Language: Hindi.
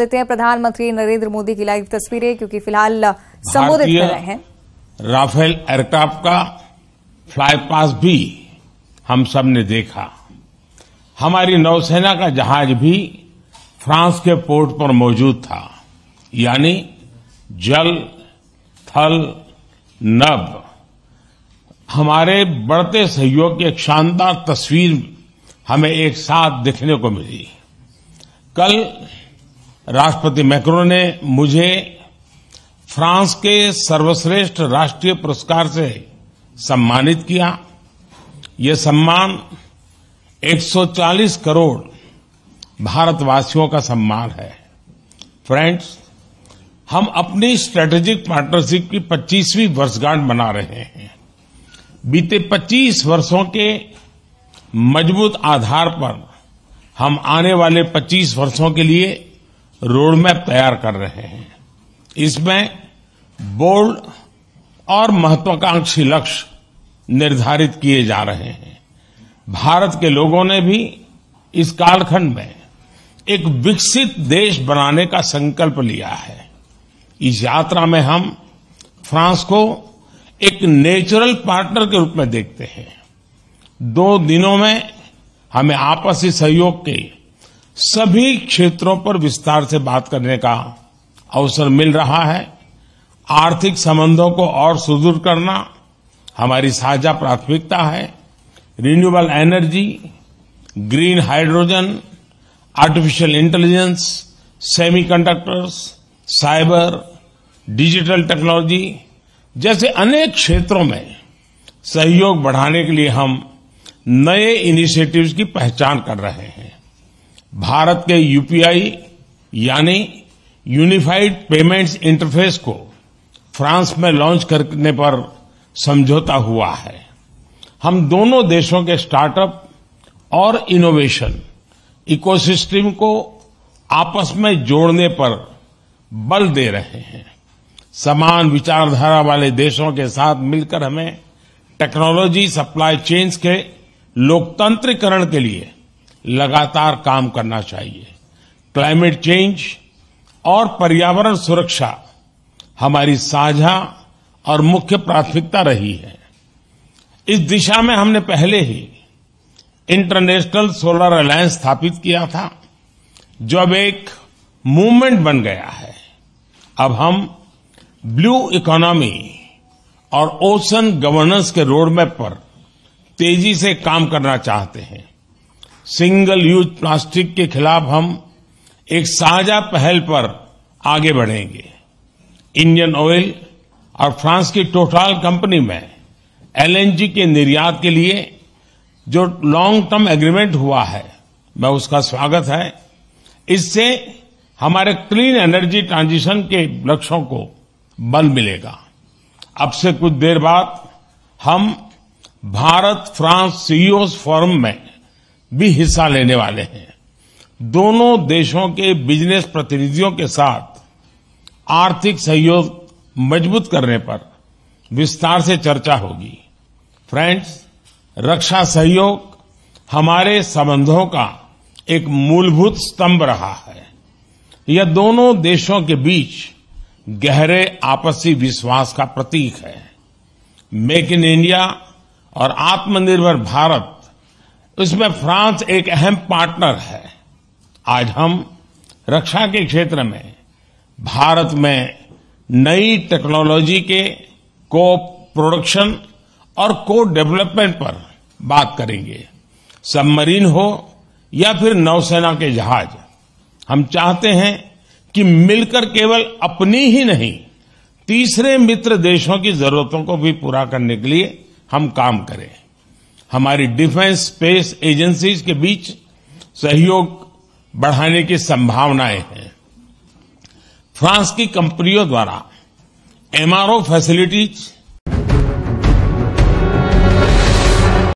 देते हैं प्रधानमंत्री नरेंद्र मोदी की लाइव तस्वीरें क्योंकि फिलहाल संबोधित कर रहे हैं राफेल एयरक्राफ्ट का फ्लाई पास भी हम सब ने देखा हमारी नौसेना का जहाज भी फ्रांस के पोर्ट पर मौजूद था यानी जल थल नभ हमारे बढ़ते सहयोग की एक शानदार तस्वीर हमें एक साथ देखने को मिली कल राष्ट्रपति मैक्रो ने मुझे फ्रांस के सर्वश्रेष्ठ राष्ट्रीय पुरस्कार से सम्मानित किया ये सम्मान 140 करोड़ भारतवासियों का सम्मान है फ्रेंड्स हम अपनी स्ट्रेटेजिक पार्टनरशिप की 25वीं वर्षगांठ मना रहे हैं बीते 25 वर्षों के मजबूत आधार पर हम आने वाले 25 वर्षों के लिए रोडमैप तैयार कर रहे हैं इसमें बोल्ड और महत्वाकांक्षी लक्ष्य निर्धारित किए जा रहे हैं भारत के लोगों ने भी इस कालखंड में एक विकसित देश बनाने का संकल्प लिया है इस यात्रा में हम फ्रांस को एक नेचुरल पार्टनर के रूप में देखते हैं दो दिनों में हमें आपसी सहयोग के सभी क्षेत्रों पर विस्तार से बात करने का अवसर मिल रहा है आर्थिक संबंधों को और सुदृढ़ करना हमारी साझा प्राथमिकता है renewable energy green hydrogen artificial intelligence semiconductors cyber digital technology जैसे अनेक क्षेत्रों में सहयोग बढ़ाने के लिए हम नए इनिशिएटिव्स की पहचान कर रहे हैं भारत के यूपीआई यानी यूनिफाइड पेमेंट्स इंटरफेस को फ्रांस में लॉन्च करने पर समझौता हुआ है हम दोनों देशों के स्टार्टअप और इनोवेशन इकोसिस्टम को आपस में जोड़ने पर बल दे रहे हैं समान विचारधारा वाले देशों के साथ मिलकर हमें टेक्नोलॉजी सप्लाई चेन्स के लोकतंत्रीकरण के लिए लगातार काम करना चाहिए क्लाइमेट चेंज और पर्यावरण सुरक्षा हमारी साझा और मुख्य प्राथमिकता रही है इस दिशा में हमने पहले ही इंटरनेशनल सोलर अलायंस स्थापित किया था जो अब एक मूवमेंट बन गया है अब हम ब्लू इकोनॉमी और ओशन गवर्नेंस के रोडमैप पर तेजी से काम करना चाहते हैं सिंगल यूज प्लास्टिक के खिलाफ हम एक साझा पहल पर आगे बढ़ेंगे इंडियन ऑयल और फ्रांस की टोटाल कंपनी में एलएनजी के निर्यात के लिए जो लॉन्ग टर्म एग्रीमेंट हुआ है मैं उसका स्वागत है इससे हमारे क्लीन एनर्जी ट्रांजिशन के लक्ष्यों को बल मिलेगा अब से कुछ देर बाद हम Bharat France CEO forum e में भी हिस्सा लेने वाले हैं दोनों देशों के बिजनेस प्रतिनिधियों के साथ आर्थिक सहयोग मजबूत करने पर विस्तार से चर्चा होगी फ्रेंड्स रक्षा सहयोग हमारे संबंधों का एक मूलभूत स्तंभ रहा है यह दोनों देशों के बीच गहरे आपसी विश्वास का प्रतीक है मेक इन इंडिया और आत्मनिर्भर भारत उसमें तो फ्रांस एक अहम पार्टनर है आज हम रक्षा के क्षेत्र में भारत में नई टेक्नोलॉजी के को प्रोडक्शन और को डेवलपमेंट पर बात करेंगे सबमरीन हो या फिर नौसेना के जहाज हम चाहते हैं कि मिलकर केवल अपनी ही नहीं तीसरे मित्र देशों की जरूरतों को भी पूरा करने के लिए हम काम करें हमारी डिफेंस स्पेस एजेंसीज के बीच सहयोग बढ़ाने की संभावनाएं हैं फ्रांस की कंपनियों द्वारा एमआरओ फैसिलिटीज